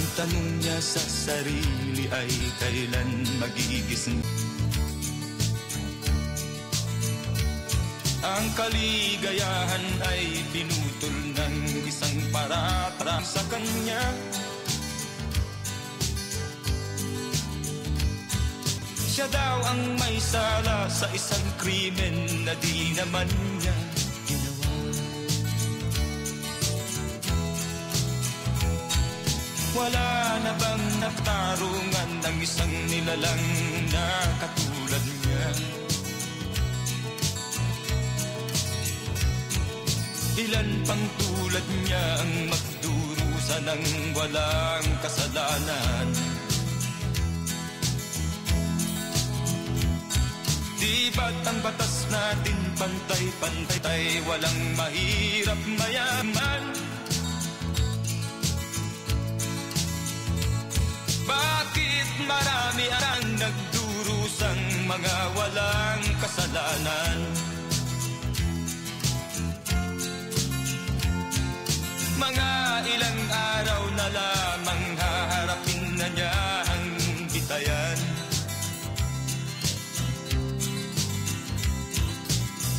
Ang tanong niya sa sarili ay kailan magigising Ang kaligayahan ay pinutol ng isang paratra sa kanya Siya daw ang may sala sa isang krimen na di naman niya Wala na bang natarungan ng isang nilalang na katulad niya? Ilan pang tulad niya ang magdurusa ng walang kasalanan? Di ba't ang batas natin pantay-pantay, walang mahirap mayaman? Marami ang nagdurusang mga walang kasalanan Mga ilang araw na lamang haharapin na niya ang bitayan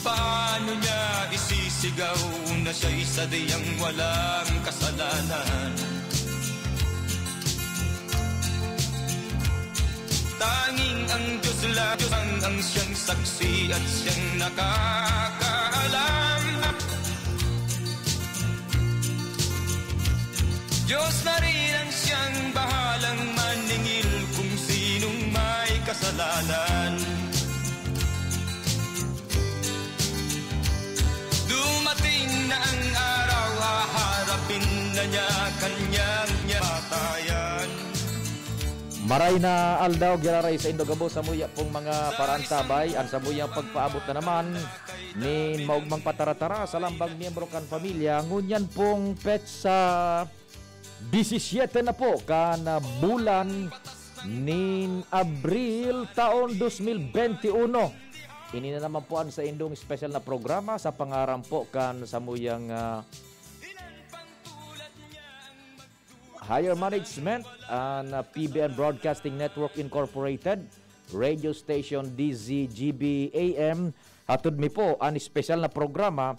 Paano niya isisigaw na siya'y sadyang walang kasalanan? ang Diyos lang, Diyos ang, ang siyang saksi at siyang nakakaalam. Diyos na rin ang siyang bahalang maningil kung sinong may kasalanan. Dumating na ang araw, haharapin na niya Maray na aldaw gyararay sa Indogabo sa muya pong mga paraan sabay ang sa muya pagpaabot na naman ni maugmang pataratara sa lambag miyembro kan pamilya ngunyan pong petsa 17 na po kan bulan ni Abril taon 2021 ini na naman po ang sa indong special na programa sa pangaram po kan sa muyang uh, Higher Management and uh, PBN Broadcasting Network Incorporated, radio station DZGB AM. Hatod mi po ang special na programa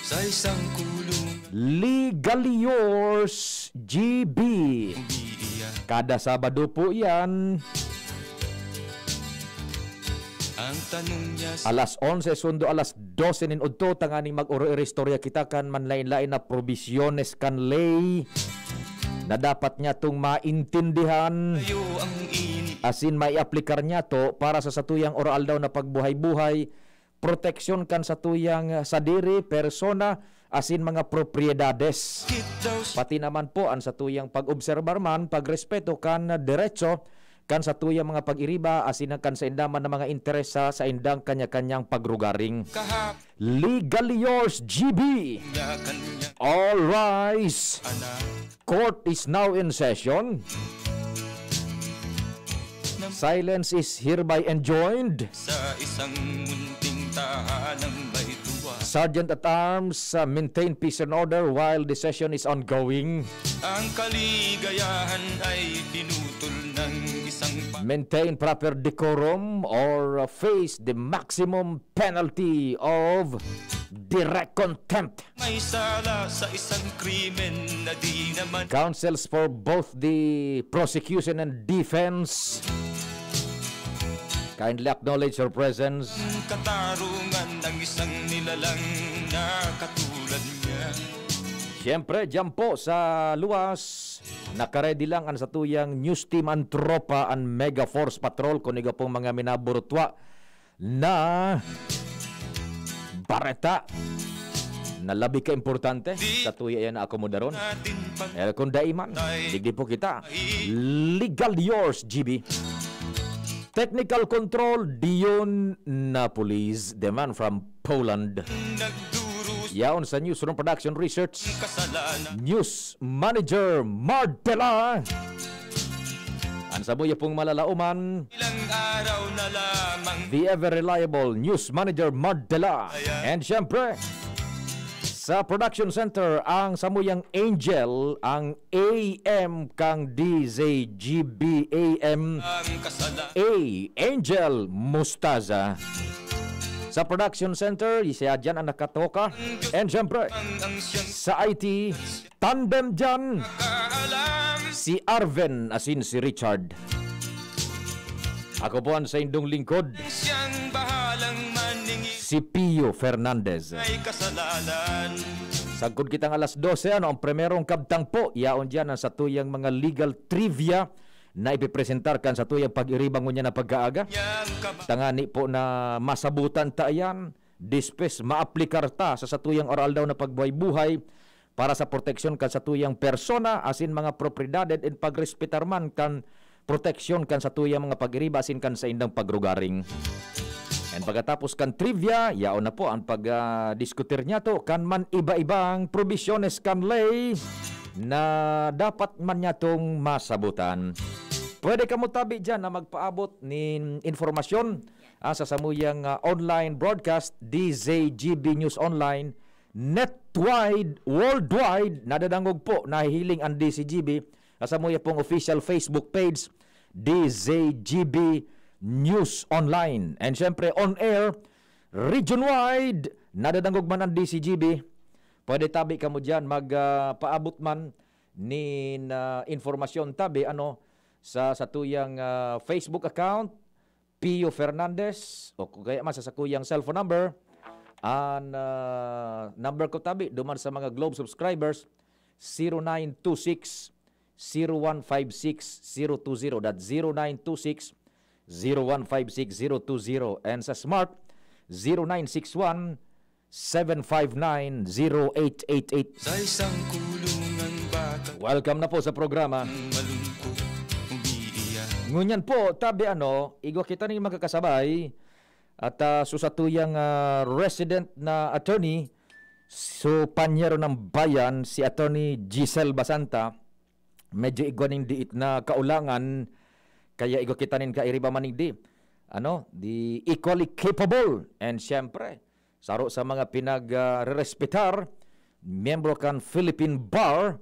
sa isang kulong Legally Yours GB. Kada Sabado po yan. Alas 11 sundo alas 12 nin udto tangani mag-uro istorya kita kan manlain-lain na provisiones kan lay na dapat niya tong maintindihan asin may aplikar niya to para sa satuyang oral daw na pagbuhay-buhay proteksyon kan sa tuyang eh, sa persona, asin mga propriedades. Pati naman po ang sa tuyang pag-obserbar man, pagrespeto kan eh, derecho kan sa tuya mga pag-iriba asin kan sa indaman ng mga interes sa indang kanya-kanyang pagrugaring. Legally yours, GB! All rise! Court is now in session. Silence is hereby enjoined. Sa isang munting tahanang Sergeant at Arms, uh, maintain peace and order while the session is ongoing. Ang kaligayahan ay pinutol ng Maintain proper decorum or face the maximum penalty of direct contempt. May sala sa isang krimen na di naman Counsels for both the prosecution and defense kindly acknowledge your presence. Katarungan ng isang nilalang na Siyempre, dyan po sa luwas, nakaredy lang ang satuyang news team and tropa and mega force patrol kung pong mga minaburutwa na bareta na labi ka importante sa tuya yan na akomodaron. Eh kung daiman, digdi po kita. Legal yours, GB. Technical control, Dion Napolis, the man from Poland. Nagdu Yaon sa News Room Production Research News Manager Mardela Ang sabuya pong malalauman The ever reliable News Manager Mardela And syempre sa production center ang samuyang Angel ang AM kang DJ GBAM A Angel Mustaza sa production center, siya dyan ang nakatoka. And syempre, sa IT, tandem dyan, si Arven asin si Richard. Ako po ang sa indong lingkod, si Pio Fernandez. Sagkod kitang alas 12, ano ang premerong kabtang po, iyaon dyan ang sa tuyang mga legal trivia na ipipresentar kan sa tuyang pag-iribang niya na pagkaaga. Tangani po na masabutan ta ayan, dispes maaplikar ta sa satuyang oral daw na pagbuhay-buhay para sa proteksyon kan sa tuyang persona asin mga propriedad at pagrespetar man kan proteksyon kan sa tuyang mga pag-iriba asin kan sa indang pagrugaring. And pagkatapos kan trivia, yaon na po ang pag-diskutir uh, niya to, kan man iba-ibang provisiones kan lay na dapat man niya tong masabutan. Pwede ka mo tabi dyan na magpaabot ni informasyon uh, sa samuyang uh, online broadcast DZGB News Online netwide, worldwide, nadadangog po, nahihiling ang sa kasamuya pong official Facebook page DZGB News Online. And syempre on air, region-wide, nadadangog man ang DZGB, pwede tabi ka mo dyan magpaabot ah, uh, man ni uh, informasyon tabi ano sa satuyang uh, ah, Facebook account Pio Fernandez o kaya man sa sakuyang cellphone number ang uh, number ko tabi duman sa mga Globe subscribers 0926 0156 020 that 0926 0156 020 and sa smart 0961 759-0888 Welcome na po sa programa Ngunyan po, tabi ano, igwa kita ni magkakasabay at uh, susatuyang uh, resident na attorney so panyero ng bayan si attorney Giselle Basanta medyo igwa ning diit na kaulangan kaya igwa kita nin ka iriba maning di ano di equally capable and syempre saro sa mga pinag uh, miyembro kan Philippine Bar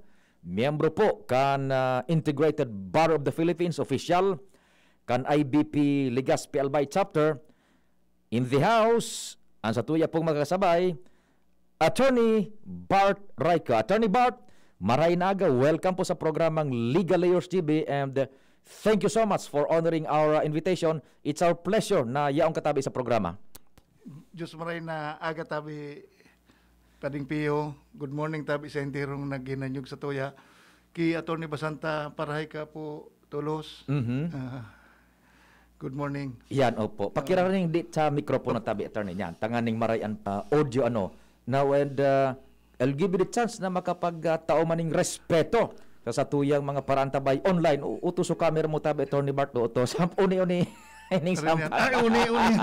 Miyembro po kan uh, Integrated Bar of the Philippines official kan IBP Legazpi Albay chapter in the house ang sa tuya pong magkasabay Attorney Bart Raika. Attorney Bart, maray na Welcome po sa programang Legal Layers TV and thank you so much for honoring our uh, invitation. It's our pleasure na yaong katabi sa programa. Diyos maray na aga tabi Kading Pio, good morning tabi sa entirong naginanyog sa toya. Ki Attorney Basanta, parahay ka po tulos. Mm-hmm. Uh, good morning. Yan, opo. Pakira rin di sa mikropono tabi, Attorney. Yan, tanganing marayan pa uh, audio ano. Now, and uh, I'll give you the chance na makapagtao uh, maning respeto sa satuyang mga parantabay online. Utos o camera mo tabi, Attorney Barto. Utos. Uni-uni. ining sampa. Ay, ah, uni, uni.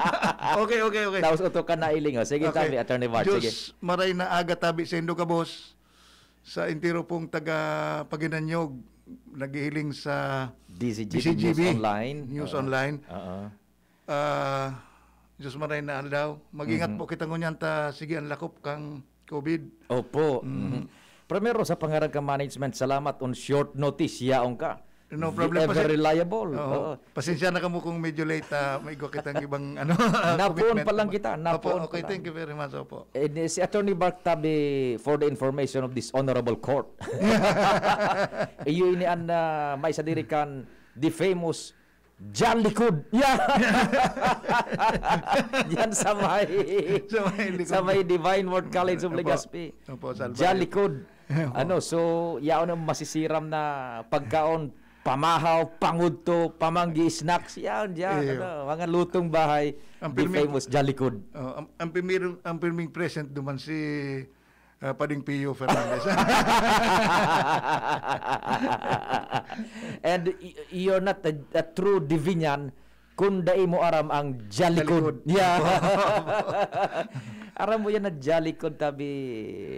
okay, okay, okay. Tapos uto ka na iling. Sige, okay. tabi, Attorney Bart. Diyos, sige. maray na aga tabi sa indo ka, boss. Sa intiro pong taga Paginanyog, nagihiling sa DCGB, DCGB News Online. News uh-huh. Online. Uh-huh. Uh, Diyos maray na aldaw. Mag-ingat mm-hmm. po kita ngunyan ta, sige, ang lakop kang COVID. Opo. Mm-hmm. Primero sa pangarang ka management, salamat on short notice, yaong ka. No problem. Ever reliable. Oo. Oo. Pasensya na kamo kung medyo late. Uh, may igo kitang ibang ano, Napon pa lang kita. Napon. okay, pa thank you very much. Opo. And uh, si Attorney Mark Tabi for the information of this honorable court. Iyo ini an ah, may sa sadirikan the famous Jan Likod. Yeah. Yan Samay. may, sa may, Divine Word College of Legazpi. Opo, Opo Jan Likod. ano, so yaon ang masisiram na pagkaon pamahaw, pangudto, pamanggi, snacks, yan, yan. ano, mga lutong bahay, ang the pirming, famous Jollycod. Oh, ang, ang, pirming, ang pirming present naman si uh, Pading Pio Fernandez. And you're not a, a true Divinian kung dai mo aram ang Jollycod. Yeah. aram mo yan na Jollycod tabi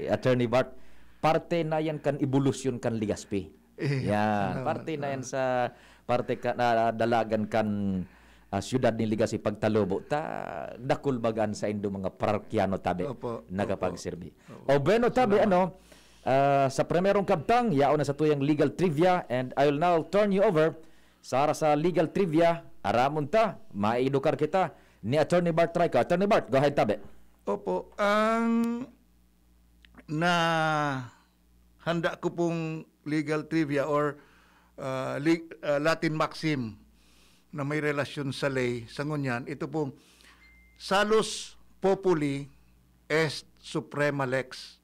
Attorney Bart. Parte na yan kan evolution kan Ligaspi. Eh, Yan, parte na yan ah. sa parte ka, na dalagan kan uh, ah, siyudad ni Ligasi Pagtalubo ta dakul bagan sa indo mga parkyano tabi opo, nagapagserbi. O beno tabi ano uh, sa primerong kabtang yao na sa tuyang legal trivia and I will now turn you over sa sa legal trivia, aramon ta, maidukar kita ni Attorney Bart Trico. Attorney Bart, go ahead tabi. Opo, ang na handa ko pong legal trivia or uh, uh, Latin maxim na may relasyon sa ley, sa ngunyan, ito pong salus populi est suprema lex.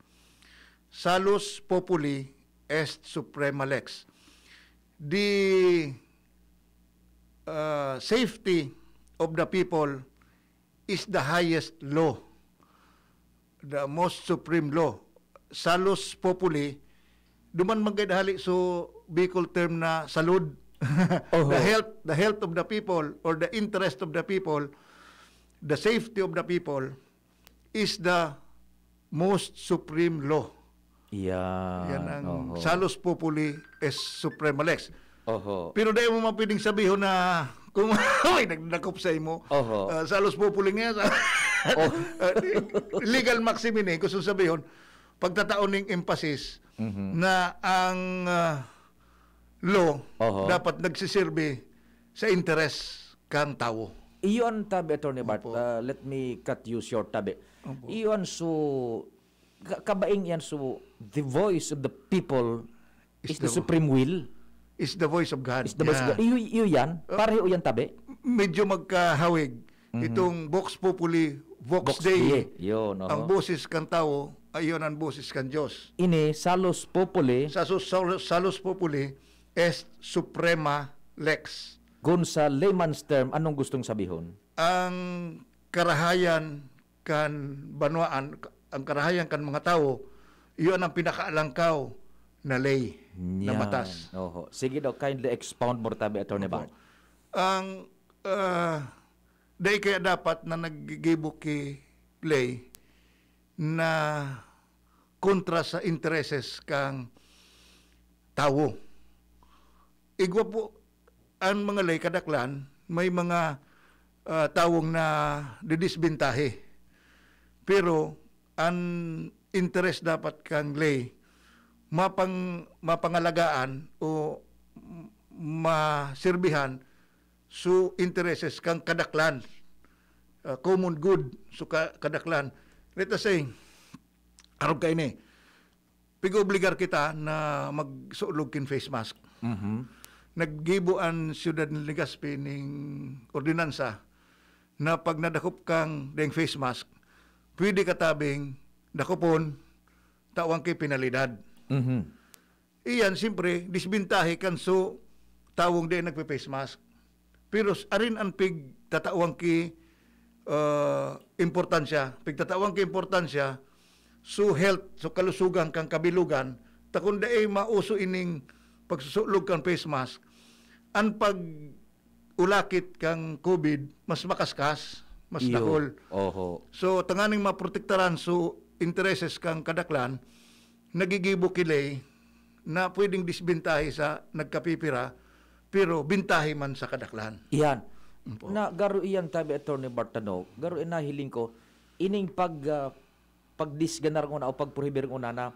Salus populi est suprema lex. The uh, safety of the people is the highest law, the most supreme law. Salus populi duman man dali so Bicol term na salud uh-huh. the health the health of the people or the interest of the people the safety of the people is the most supreme law yeah yan ang uh-huh. salus populi es suprema lex Oho. Pero dahil mo mapiding sabihin na kung ay nagdakop sa imo, Oho. uh, ah, salus populi niya, sa, oh. uh, legal maximini, eh. gusto sabihin, pagtataon ng emphasis, mm-hmm. na ang uh, law uh-huh. dapat nagsisilbi sa interes kan tao. Iyon tabi, Attorney Bart. Uh, let me cut you short tabi. Opo. Iyon so, kabaing yan so, the voice of the people is, is the, the supreme will. Is the voice of God. Is the yeah. voice of God. Iyo, yan. Uh, Pareho yan tabi. Medyo magkahawig. Mm-hmm. Itong Vox Populi, Vox, Vox Dei. Yun, no? Ang boses kan tao, ayon ang boses kan Dios. Ini salus populi. Sa salus, salus populi est suprema lex. Gun sa layman's term, anong gustong sabihon? Ang karahayan kan banwaan, ang karahayan kan mga tao, iyon ang pinakaalangkaw na lay, Yan. na matas. Oho. Sige daw, kindly expound more tabi, Atty. Bart. Ang, uh, ah, dahil kaya dapat na nag-gibuki lay, na kontra sa intereses kang tao. Igwa po ang mga lay kadaklan, may mga uh, tawong na didisbintahe. Pero ang interes dapat kang lay mapang mapangalagaan o maserbihan so intereses kang kadaklan uh, common good so ka, kadaklan Let us say, araw kayo ni, pig-obligar kita na magsuulog kin face mask. Mm-hmm. Naggibo ang siyudad ng Legaspi ning ordinansa na pag nadakop kang deng face mask, pwede ka tabing dakopon tawang kay penalidad. Mm-hmm. Iyan, simpre, disbintahe kan so tawong din nagpe-face mask. Pero arin ang pig tatawang ki uh, importansya, pigtatawang ka importansya, so health, so kalusugan kang kabilugan, takon dae mauso ining pagsusulog kang face mask, ang pag ulakit kang COVID, mas makaskas, mas Yo. nakol. Oho. So, tanganing maprotektaran so intereses kang kadaklan, nagigibo kilay na pwedeng disbintahi sa nagkapipira, pero bintahi man sa kadaklan. Iyan. Opo. na garo iyang tabi attorney Bartano garo ina hiling ko ining pag uh, pagdisganar ko na o pagprohibir ko na na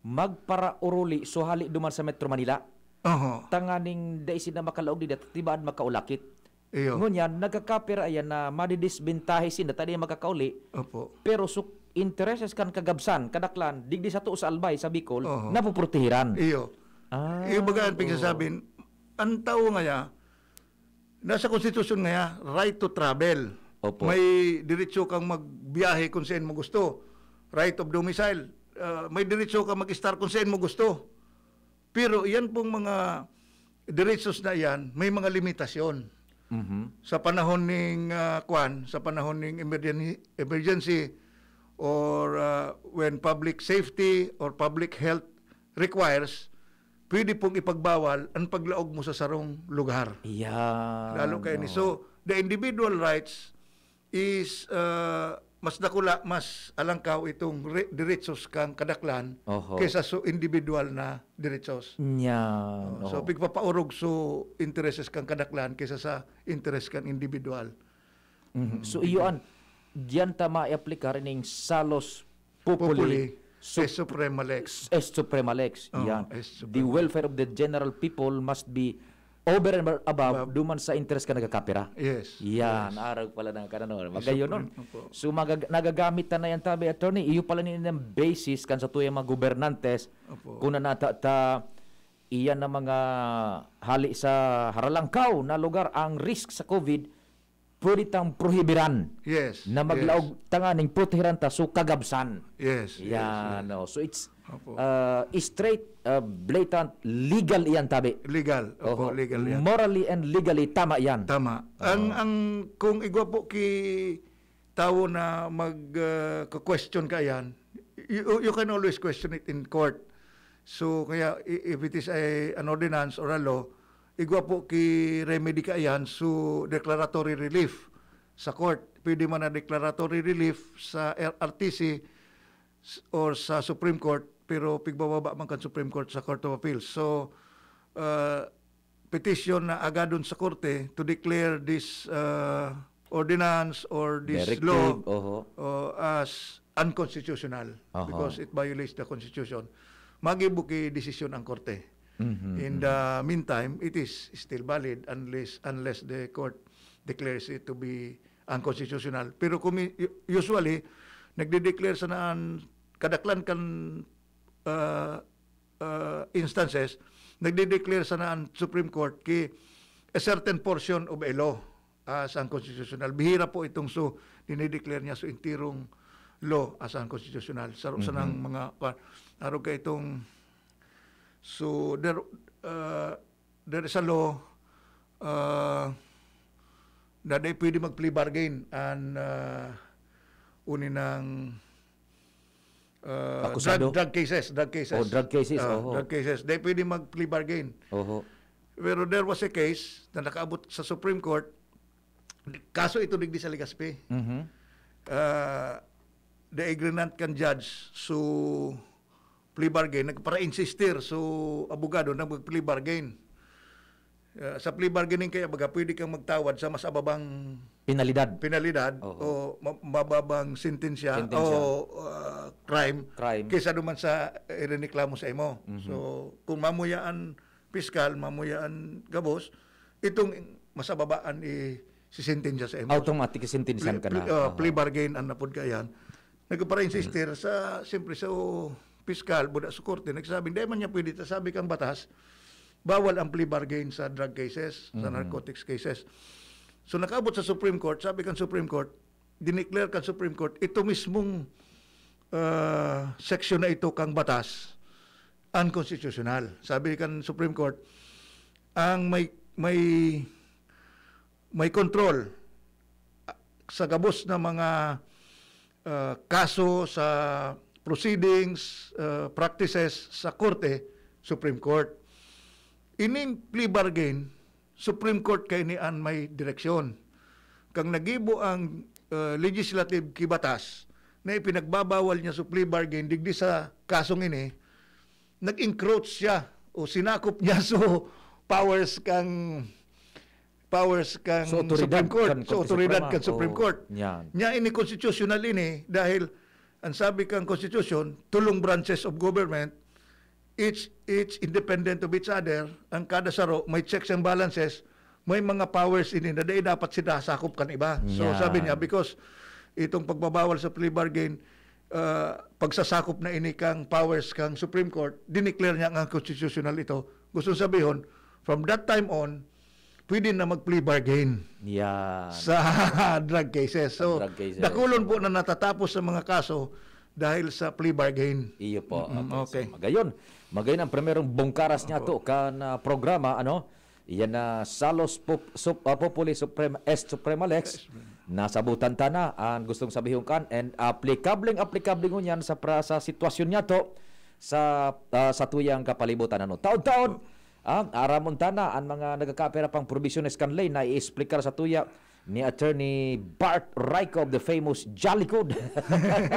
magpara uruli suhali duman sa Metro Manila uh-huh. tanganing daisin na makalaog di tibaan makaulakit Iyo. Ngunyan, nagkakapir ayan na madidisbintahe sin tadi makakauli. Opo. Pero suk intereses kan kagabsan kadaklan digdi sa sa albay sa Bicol uh-huh. napuprotehiran. Iyo. Ah. Iyo bagaan oh. ang tao nga Nasa konstitusyon nga right to travel. Opo. May diretso kang magbiyahe kung saan mo gusto. Right of domicile. Uh, may diretso kang mag-start kung saan mo gusto. Pero yan pong mga diretsos na yan, may mga limitasyon. Mm-hmm. Sa panahon ng uh, kwan, sa panahon ng emergency, emergency or uh, when public safety or public health requires, pwede pong ipagbawal ang paglaog mo sa sarong lugar. Yeah. Lalo kayo ni. So, the individual rights is uh, mas nakula, mas alangkaw itong re- diretsos kang kadaklan Oho. kaysa so individual na diretsos. Yeah. Oh, uh, so, pigpapaurog so interests kang kadaklan kaysa sa interest kang individual. Mm-hmm. So, iyon, diyan tama i-apply ka rin salos populi. populi Sup suprema lex. Es suprema lex. Oh, yan. Es suprema. The welfare of the general people must be over and above uh, duman sa interest ka nagakapira. Yes. Yan, yes. arag pala ng kanon. Magayon nun. So magag- nagagamit na yan tabi attorney. Iyo pala ni ng basis kan sa tuya mga gobernantes Opo. na nata ta iyan na mga hali sa haralangkaw na lugar ang risk sa COVID pwede tang prohibiran. Yes. Na maglaog yes. tanga ning protehiran ta so kagabsan. Yes. yeah, yes, no. Oh, so it's Opo. uh, straight uh, blatant legal iyan tabi. Legal. Opo, Oho. legal yan. Morally and legally tama yan. Tama. Uh, ang ang kung igwa po ki tawo na mag-question uh, ka yan, you, you can always question it in court. So, kaya if it is a, an ordinance or a law, igwa po ki remedy kaayan so declaratory relief sa court. Pwede man na declaratory relief sa RTC or sa Supreme Court pero pigbababa man kan Supreme Court sa Court of Appeals. So, uh, petition na agadon sa korte to declare this uh, ordinance or this Directive, law uh uh, as unconstitutional uh -huh. because it violates the Constitution. Magibuki desisyon ang korte. Mm-hmm. In mm-hmm. the meantime, it is still valid unless unless the court declares it to be unconstitutional. Pero kung usually, nagde-declare sa naan kadaklan kan uh, uh, instances, nagde-declare sa naan Supreme Court ki a certain portion of a law as unconstitutional. Bihira po itong so dinideclare niya so intirong law as unconstitutional. Sa mm-hmm. ng mga araw ka itong So there, uh, there is a law uh, na they pwede mag-plea bargain and uh, uni ng uh, drug, drug cases. Drug cases. Oh, drug cases. Uh, oh, Drug cases. They pwede mag-plea bargain. Oho. Pero there was a case na nakaabot sa Supreme Court. Kaso ito digdi sa Legazpi. Mm-hmm. Uh, the agreement can judge. So, plea bargain, nagpara-insistir so abogado na mag-plea bargain. Uh, sa plea bargaining kaya baga pwede kang magtawad sa mas ababang penalidad penalidad oh, oh. o mababang sentensya, o uh, crime, crime kaysa duman sa irereklamo sa imo mm-hmm. so kung mamuyaan piskal mamuyaan gabos itong mas ababaan i si sentensya sa imo automatic sentensyan ka na uh, plea bargain ang napod kayan nagpara insistir mm-hmm. sa simple so, piskal, budak sa korte, nagsabi, hindi man niya pwede, sabi kang batas, bawal ang plea bargain sa drug cases, mm-hmm. sa narcotics cases. So nakaabot sa Supreme Court, sabi kang Supreme Court, dineclare kang Supreme Court, ito mismong uh, ah, section na ito kang batas, unconstitutional. Sabi kan Supreme Court, ang may may may control ah, sa gabos na mga uh, kaso sa proceedings, uh, practices sa Korte, Supreme Court. Ining plea bargain, Supreme Court kay ni an may direksyon. Kang nagibo ang uh, legislative kibatas na ipinagbabawal niya sa plea bargain digdi sa kasong ini, nag-encroach siya o sinakop niya so powers kang powers kang so, Supreme Court. Kan, so, otoridad kan Supreme Court. Yan. Niya ini constitutional ini dahil ang sabi kang Constitution, tulong branches of government, each, each independent of each other, ang kada saro, may checks and balances, may mga powers ini na day dapat sila sakop kan iba. Yeah. So sabi niya, because itong pagbabawal sa plea bargain, uh, pagsasakop na ini kang powers kang Supreme Court, dineclare niya ang constitutional ito. Gusto sabihon, from that time on, pwede na mag-plea bargain yeah. sa drug cases. So, drug cases. dakulon po na natatapos sa mga kaso dahil sa plea bargain. Iyo po. Mm-hmm. Okay. So, magayon. Magayon ang primerong bungkaras niya to kan uh, programa ano. Iyan na uh, Salos Pop, Sup, uh, Populi Suprema Lex Supremalex nasabutan ta na ang gustong sabihon kan and applicable applicable niyan sa pra, sa sitwasyon niya to sa uh, sa tuyang kapalibutan ano. Taon-taon oh Ah, aramontana ang mga nagkakapera pang provision scanlay na i-explicar sa tuya ni attorney Bart Ryko of the famous Jollycode.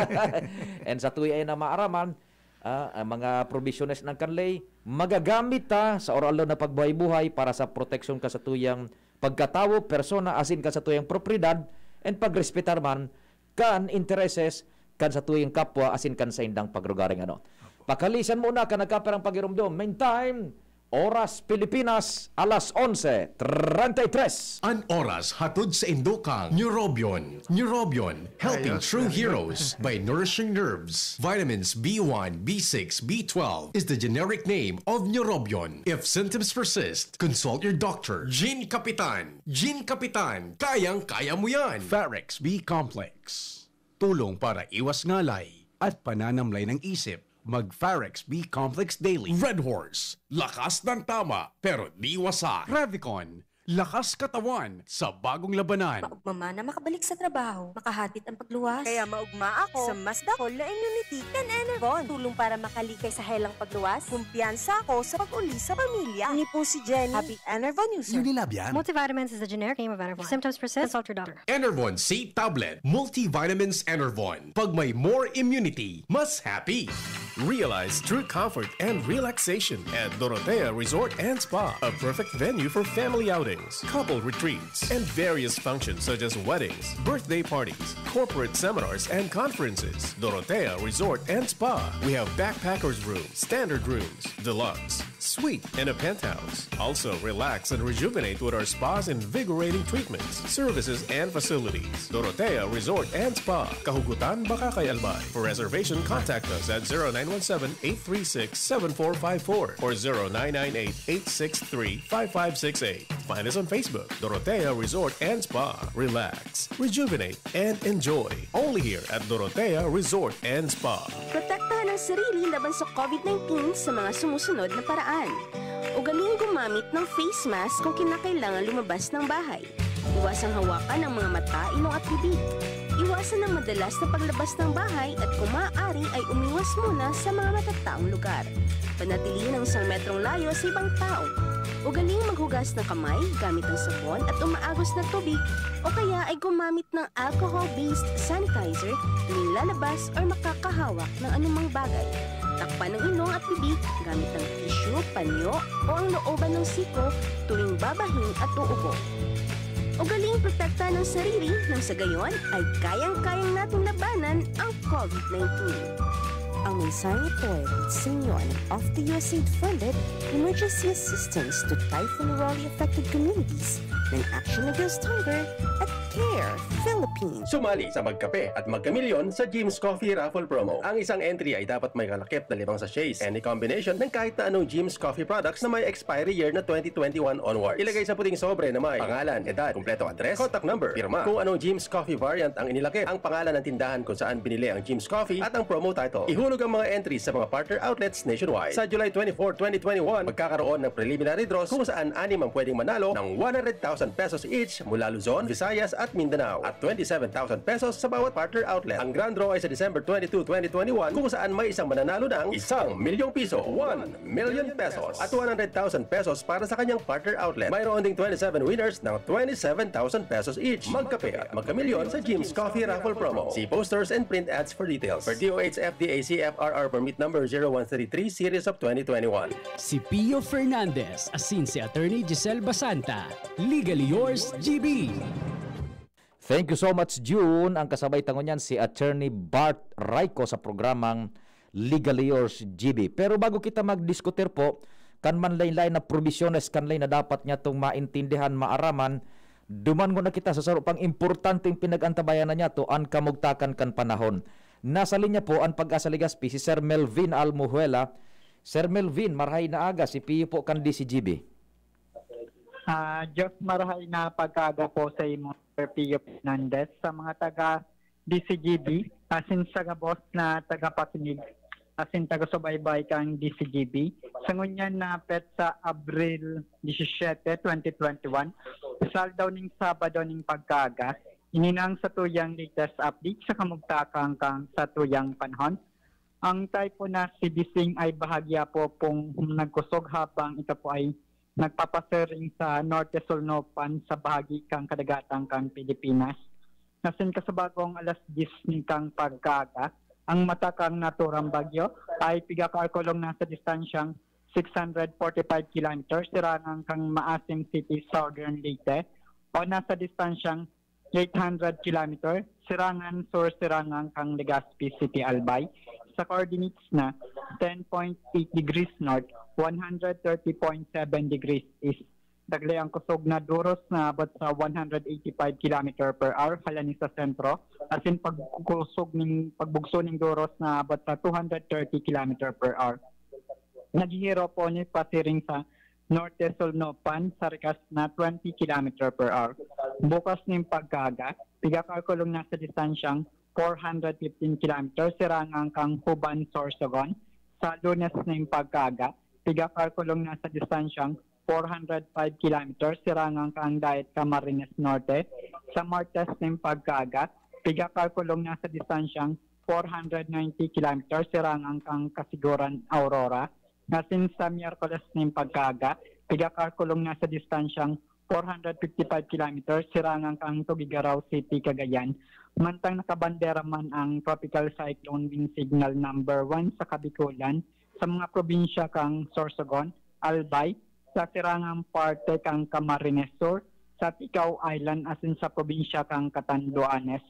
And sa tuya ay na maaraman, ah, ang mga provisiones ng kanlay magagamit ta sa oral na pagbuhay-buhay para sa proteksyon ka sa tuyang pagkatawo, persona, asin ka sa tuyang propriedad, and pagrespetar man kan intereses kan sa tuyang kapwa asin kan sa indang pagrugaring ano. Pakalisan muna ka nagkaperang pagirumdom. Meantime, Oras Pilipinas, alas 11.33. An oras hatod sa Indokang, Neurobion. Neurobion, helping true heroes by nourishing nerves. Vitamins B1, B6, B12 is the generic name of Neurobion. If symptoms persist, consult your doctor. Gene Kapitan. Gene Kapitan, kayang-kaya mo yan. Ferrex B-Complex. Tulong para iwas ngalay at pananamlay ng isip Magfarex B-Complex Daily. Red Horse, lakas ng tama pero di wasak. Revicon, lakas katawan sa bagong labanan. Maugmama na makabalik sa trabaho, makahatid ang pagluwas. Kaya maugma ako sa Mazda Call na Immunity Can Energon. Tulong para makalikay sa helang pagluwas. Kumpiyansa ako sa pag-uli sa pamilya. Ni po si Jenny. Happy Enervon user. Unilabyan. Multivitamins is the generic name of Enervon. Symptoms persist. Consult your doctor. Enervon C Tablet. Multivitamins Enervon. Pag may more immunity, mas happy. Realize true comfort and relaxation at Dorotea Resort and Spa, a perfect venue for family outings, couple retreats, and various functions such as weddings, birthday parties, corporate seminars, and conferences. Dorotea Resort and Spa. We have backpackers rooms, standard rooms, deluxe suite, and a penthouse. Also, relax and rejuvenate with our spa's invigorating treatments, services, and facilities. Dorotea Resort and Spa, Kahugutan, Bakakay, Albay. For reservation, contact us at 0917-836-7454 or 0998-863-5568. Find us on Facebook, Dorotea Resort and Spa. Relax, rejuvenate, and enjoy. Only here at Dorotea Resort and Spa. Protektahan ang sarili laban sa COVID-19 sa mga sumusunod na paraan paraan. O galing gumamit ng face mask kung kinakailangan lumabas ng bahay. Iwasang hawakan ang mga mata, ilong at bibig. Iwasan ang madalas na paglabas ng bahay at kung maaari ay umiwas muna sa mga matataong lugar. Panatilihin ang isang metrong layo sa ibang tao. Ugaling maghugas ng kamay gamit ang sabon at umaagos na tubig o kaya ay gumamit ng alcohol-based sanitizer tuwing lalabas or makakahawak ng anumang bagay. Takpan ng ilong at bibig gamit ng tissue, panyo o ang looban ng siko tuwing babahin at uubo. Ugaling protekta ng sarili nang sa gayon ay kayang-kayang nating labanan ang COVID-19. Ang mensahe ito ay sinyo of the USAID-funded Emergency Assistance to Typhoon Raleigh Affected Communities ng Action Against Hunger at Care Philippines. Sumali sa Magkape at Magkamilyon sa James Coffee Raffle Promo. Ang isang entry ay dapat may kalakip na limang sachets, any combination ng kahit na anong James Coffee products na may expiry year na 2021 onwards. Ilagay sa puting sobre na may pangalan, edad, kumpleto address, contact number, pirma, kung anong James Coffee variant ang inilakip, ang pangalan ng tindahan kung saan binili ang James Coffee at ang promo title. Ihulog ang mga entry sa mga partner outlets nationwide. Sa July 24, 2021, magkakaroon ng preliminary draws kung saan anim ang pwedeng manalo ng 100,000 pesos each mula Luzon, Visayas, Visayas at Mindanao at 27,000 pesos sa bawat partner outlet. Ang grand draw ay sa December 22, 2021 kung saan may isang mananalo ng 1 milyong piso, 1 million pesos at 100,000 pesos para sa kanyang partner outlet. Mayroon ding 27 winners ng 27,000 pesos each. Magkape at magkamilyon sa Jim's Coffee Raffle Promo. See posters and print ads for details. Per DOH FDA CFRR Permit Number 0133 Series of 2021. Si Pio Fernandez, asin si Attorney Giselle Basanta. Legally yours, GB! Thank you so much, June. Ang kasabay tango niyan si Attorney Bart Raico sa programang Legally Yours GB. Pero bago kita magdiskuter po, kan man lain-lain na provisiones, kan lain na dapat niya itong maintindihan, maaraman, duman ko na kita sa sarupang importanteng pinag-antabayan na niya to ang kamugtakan kan panahon. Nasa linya po ang pag-asaligaspi si Sir Melvin Almuhuela. Sir Melvin, marahay na aga si Pio po kan DCGB. Uh, ah, Diyos marahay na pagkaga po sa imo. Pio Fernandez, sa mga taga DCGB, as in sa boss na tagapakinig, as in taga-subaybay kang DCGB. Sa ngunyan na pet sa Abril 17, 2021, isal daw ning Sabado ning pagkagas, ininang sa tuyang latest update sa kamugtakang kang sa tuyang panahon. Ang typo na si Bising ay bahagya po pong nagkusog habang ito po ay nagpapasering sa Norte Solnopan sa bahagi kang kadagatang kang Pilipinas. Nasin ka sa alas 10 ni kang pagkaga, ang mata kang naturang bagyo ay na sa distansyang 645 km sirangang kang Maasim City, Southern Leyte o nasa distansyang 800 km sirangan sur sirangang kang Legazpi City, Albay sa coordinates na 10.8 degrees north, 130.7 degrees east. Daglay ang kusog na duros na abot sa 185 km per hour hala ni sa sentro as in pagkusog ning pagbugso ning duros na abot sa 230 km per hour. Naghihiro po ni pasiring sa Norte Solnopan sa rikas na 20 km per hour. Bukas ng pagkaga, na sa distansyang 415 kilometers sirangang kang Huban, Sorsogon. Sa lunes na yung pagkaga, tigakarkulong nasa distansyang 405 kilometers sirangang kang Dayet Camarines Norte. Sa Martes na yung pagkaga, tigakarkulong nasa distansyang 490 kilometers sirangang kang Kasiguran, Aurora. Nasin sa Miyerkules na yung pagkaga, tigakarkulong nasa distansyang 455 kilometers, sirangang ang Tugigaraw City, Cagayan. Mantang nakabandera man ang Tropical Cyclone Wind Signal number 1 sa Kabikulan, sa mga probinsya kang Sorsogon, Albay, sa sirangang parte kang Camarines Sur, sa Tikaw Island asin sa probinsya kang Catanduanes.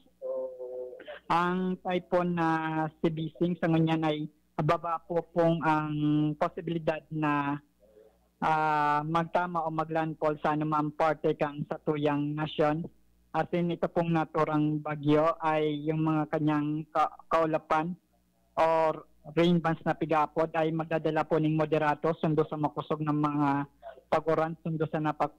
Ang typhoon na si Bising sa ngunyan ay ababa po pong ang posibilidad na uh, magtama o maglandfall sa anumang parte kang sa tuyang nasyon. As in, ito pong naturang bagyo ay yung mga kanyang ka- kaulapan or rain bands na pigapod ay magdadala po ng moderato sundo sa makusog ng mga paguran, sundo sa napak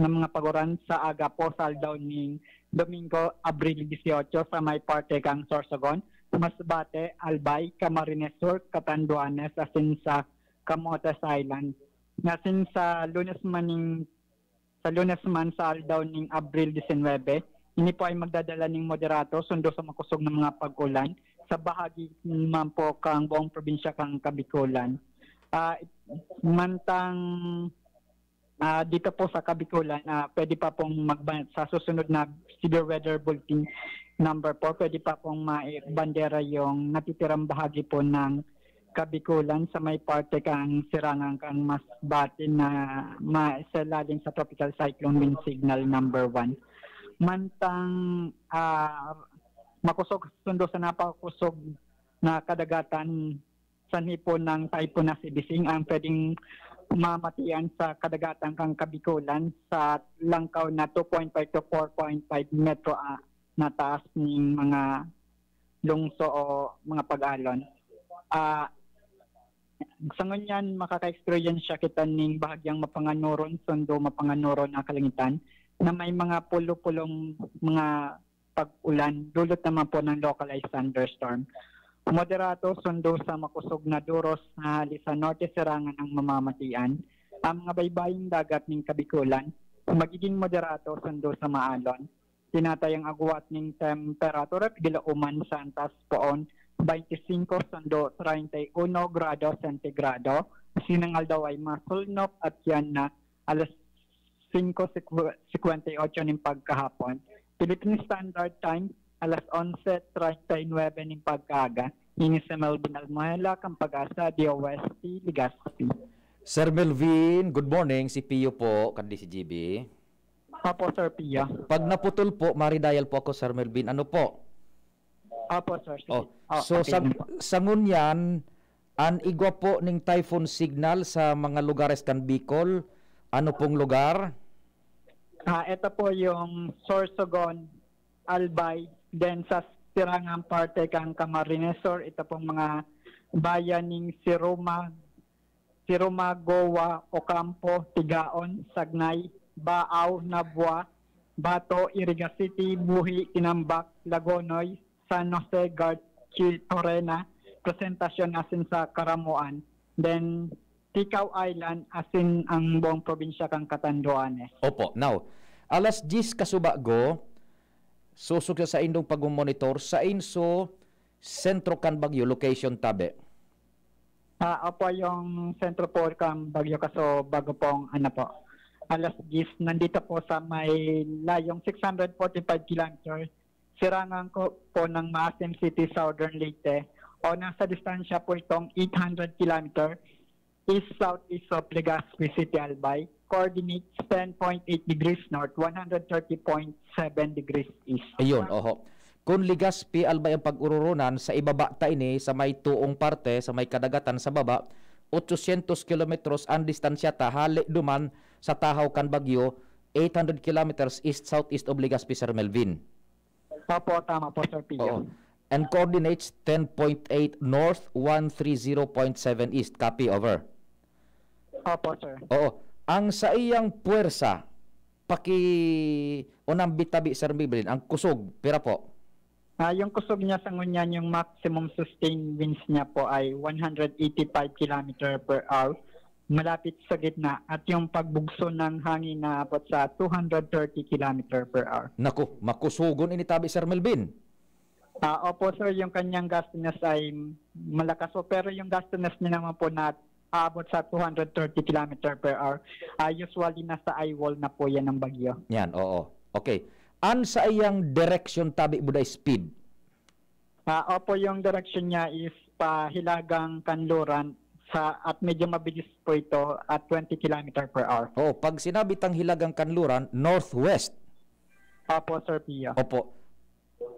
ng mga paguran sa aga po sa aldaw ng Domingo, Abril 18 sa may parte kang Sorsogon, Masbate, Albay, Camarines Sur, Catanduanes, asin sa Camotes Island nasin sa lunes maning sa lunes man sa aldaw ning Abril 19, ini po ay magdadala ning moderato sundo sa makusog ng mga pag-ulan sa bahagi man po kang buong probinsya kang Kabikulan. Uh, ah, mantang uh, dito po sa Kabikulan, uh, ah, pwede pa pong magban sa susunod na severe weather bulletin number 4, pwede pa pong maibandera yung natitirang bahagi po ng Kabikulan sa may parte kang sirangang kang mas batin na ma, sa lalim sa tropical cyclone wind signal number 1. Mantang uh, makusog sundo sa napakusog na kadagatan sa hipon ng typhoon na si Bising ang pwedeng mamatian sa kadagatan kang Kabikulan sa langkaw na 2.5 to 4.5 metro uh, na taas ng mga lungso o mga pag-alon. Uh, sa ngunyan makaka-experience siya kita ning bahagyang mapanganoron, sondo mapanganoron na kalangitan na may mga pulo-pulong mga pag-ulan dulot naman po ng localized thunderstorm. Moderato sundo sa makusog na duros na hali sa norte serangan ng mamamatian. Ang mga baybayin dagat ning kabikulan, magiging moderato sundo sa maalon. Tinatayang agwat ning temperatura, gilauman sa antas poon, 25 sundo 31 grado centigrado. Sinangal daw ay masulnok at yan na alas 5.58 ng pagkahapon. Philippine Standard Time, alas 11.39 ng pagkaga. Ini sa Melvin Almohela, Kampagasa, DOST, Legazpi. Sir Melvin, good morning. Si Pio po, kandi si GB. Apo, Sir Pio. Pag naputol po, maridial po ako, Sir Melvin. Ano po? Apo, sir. Sige. Oh. Oh, so sa, sa ngunyan, ang igwa po ng typhoon signal sa mga lugares kan Bicol, ano pong lugar? Ah, ito po yung Sorsogon, Albay, then sa Sirangang parte kang Camarinesor, ito pong mga bayan bayaning Siruma, Siruma, Goa, Ocampo, Tigaon, Sagnay, Baaw, Nabwa, Bato, Iriga City, Buhi, Inambak, Lagonoy, San Jose Garchi Torena, presentasyon as in sa Karamuan. Then, Tikaw Island as in ang buong probinsya kang Katanduanes. Opo. Now, alas 10 kasuba go, susok sa indong pag-monitor sa inso sentro kan bagyo location tabe. Ah, uh, opo yung sentro po kan bagyo kaso bago pong ano po alas 10 nandito po sa may layong 645 kilometers sirangan ko po ng Maasim City, Southern Leyte o nasa distansya po itong 800 km east-southeast of Legazpi City, Albay, coordinates 10.8 degrees north, 130.7 degrees east. Ayun, oho. Kung Legazpi, Albay ang pag-ururunan, sa ibaba ta ini, sa may tuong parte, sa may kadagatan sa baba, 800 kilometers ang distansya ta, hali duman sa Tahaw, Kanbagyo, 800 kilometers east-southeast of Legazpi, Sir Melvin. Opo, tama po, Sir Pio. Oo. And coordinates 10.8 North, 130.7 East. Copy, over. Opo, sir. Oo. Ang sa iyang puwersa, paki unang bitabi, Sir Biblin, ang kusog, pera po. Ah, yung kusog niya sa ngunyan, yung maximum sustained winds niya po ay 185 km per hour malapit sa gitna at yung pagbugso ng hangin na abot sa 230 km per hour. Naku, makusugon initabi Sir Melvin. Uh, opo sir, yung kanyang gastiness ay malakas po pero yung gastiness niya naman po na aabot sa 230 km per hour. Uh, usually nasa eye wall na po yan ng bagyo. Yan, oo. Okay. An sa iyang direction tabi buday speed? Uh, opo, yung direction niya is pa Hilagang kanluran sa at medyo mabilis po ito at 20 km per hour. Oh, pag sinabi hilagang Kanluran, northwest. Apo, Sir Pia. Opo.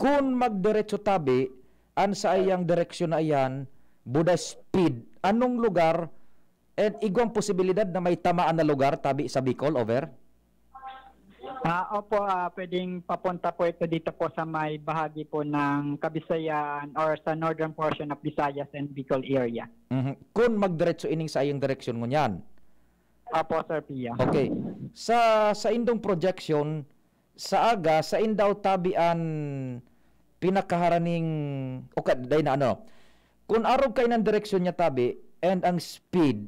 Kung magdiretso tabi, an sa ayang direksyon na iyan, Buda speed, anong lugar at igwang posibilidad na may tamaan na lugar tabi sa Bicol over? Uh, opo, uh, pwedeng papunta po ito dito po sa may bahagi po ng Kabisayan or sa northern portion of Visayas and Bicol area. Mhm. Kung magdiretso ining sa iyong direksyon mo niyan. Opo, Sir Pia. Okay. Sa sa indong projection sa aga sa indaw tabian pinakaharaning okay day na ano. Kung arog kay ng direksyon niya tabi and ang speed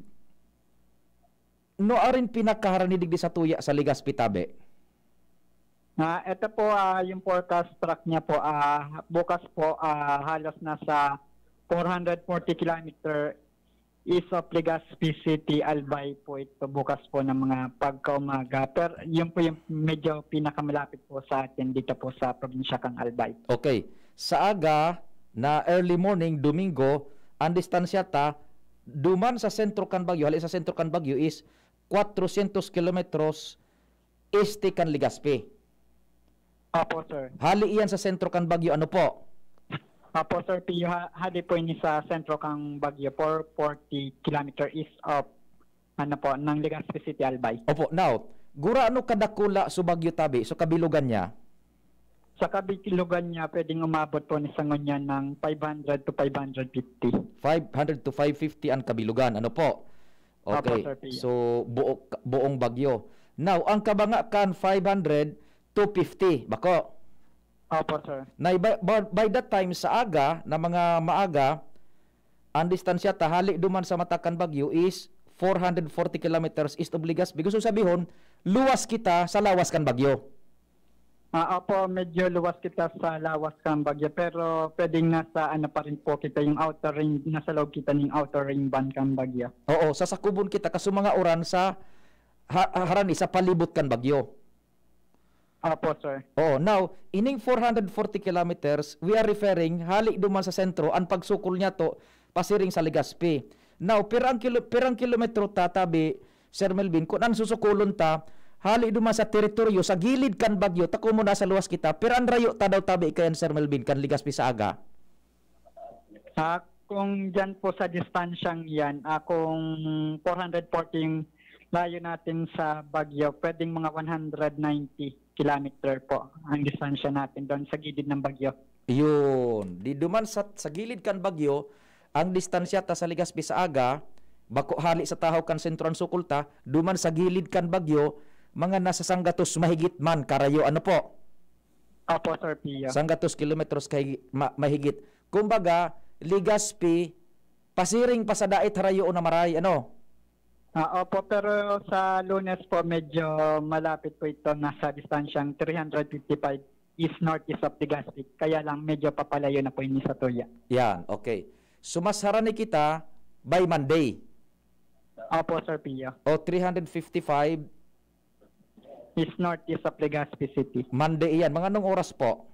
no arin pinakaharani digdi sa tuya sa Ligaspi tabi. Uh, ah, ito po uh, yung forecast track niya po uh, bukas po uh, halos nasa 440 km east of Legazpi City, Albay po ito bukas po ng mga pagkaumaga. Pero yun po yung medyo pinakamalapit po sa atin dito po sa probinsya kang Albay. Okay. Sa aga na early morning, Domingo, ang distansya ta, duman sa sentro kan Bagyo, halin sa sentro kan Bagyo is 400 kilometros este kan Legazpi. Apo, sir. Hali iyan sa sentro kan Bagyo. Ano po? Apo, sir. Piyo, hali po ini sa sentro kang Bagyo for 40 east of ano po, ng Legazpi City, Albay. Opo. Now, gura ano kadakula sa Bagyo Tabi? So, kabilugan niya? Sa kabilugan niya, pwedeng umabot po ni Sangonya ng 500 to 550. 500 to 550 ang kabilugan. Ano po? Okay. Apo, sir, so, buo, buong Bagyo. Now, ang kabanga kan 500 250, bako? Apo sir. Na by, by that time sa aga, na mga maaga, ang distansya tahali duman sa Matakan Bagyo is 440 kilometers east of Ligas. Bigo sabihon, luwas kita sa lawas kan Bagyo. Ah, uh, opo, medyo luwas kita sa lawas kan Bagyo. Pero pwedeng nasa ano pa rin po kita yung outer ring, nasa loob kita ng outer ring band kan Bagyo. Oo, sasakubon kita kaso mga oran sa ha, harani sa palibot kan Bagyo. Apo, sir. Oh, now, ining 440 kilometers, we are referring hali duman sa sentro ang pagsukol niya to pasiring sa Legazpi. Now, pirang, kilo, pirang kilometro tatabi, Sir Melvin, kung ang susukulon ta, hali duman sa teritoryo, sa gilid kan bagyo, tako mo na sa luwas kita, pirang rayo ta daw tabi kayan, Sir Melvin, kan Legazpi sa aga? Ha, ah, kung dyan po sa distansyang yan, akong ah, kung 440 layo natin sa bagyo, pwedeng mga 190 kilometer po ang distansya natin doon sa gilid ng bagyo. Yun. Di duman sa, sa gilid kan bagyo, ang distansya ta sa Ligas Bisaaga, bako hali sa taho kan sentron sukulta, duman sa gilid kan bagyo, mga nasa sanggatos mahigit man karayo ano po? Apo, Sir Pio. Sanggatos kilometros kay ma, mahigit. Kumbaga, Ligaspi, pasiring pasadait harayo na maray, ano? Uh, opo, pero sa lunes po medyo malapit po ito nasa distansyang 355 east north east of Legazpi. Kaya lang medyo papalayo na po ini sa Tuya. Yan, okay. Sumasara ni kita by Monday. Opo, Sir Pia. O, 355 east north east of Legazpi City. Monday yan. Mga anong oras po?